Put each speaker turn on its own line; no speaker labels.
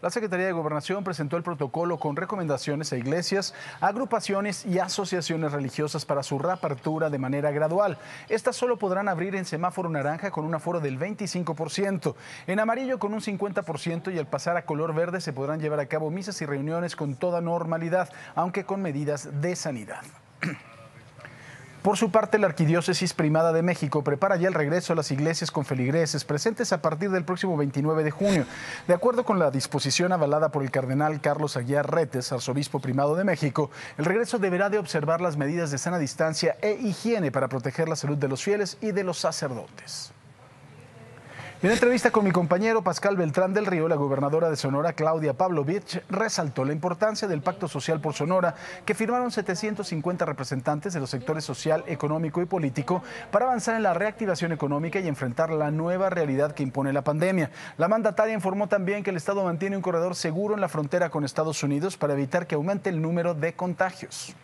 la Secretaría de Gobernación presentó el protocolo con recomendaciones a iglesias, agrupaciones y asociaciones religiosas para su reapertura de manera gradual. Estas solo podrán abrir en semáforo naranja con un aforo del 25%, en amarillo con un 50% y al pasar a color verde se podrán llevar a cabo misas y reuniones con toda normalidad, aunque con medidas de sanidad. Por su parte, la Arquidiócesis Primada de México prepara ya el regreso a las iglesias con feligreses presentes a partir del próximo 29 de junio. De acuerdo con la disposición avalada por el cardenal Carlos Aguiar Retes, arzobispo primado de México, el regreso deberá de observar las medidas de sana distancia e higiene para proteger la salud de los fieles y de los sacerdotes. En entrevista con mi compañero Pascal Beltrán del Río, la gobernadora de Sonora, Claudia Pavlovich, resaltó la importancia del Pacto Social por Sonora, que firmaron 750 representantes de los sectores social, económico y político para avanzar en la reactivación económica y enfrentar la nueva realidad que impone la pandemia. La mandataria informó también que el Estado mantiene un corredor seguro en la frontera con Estados Unidos para evitar que aumente el número de contagios.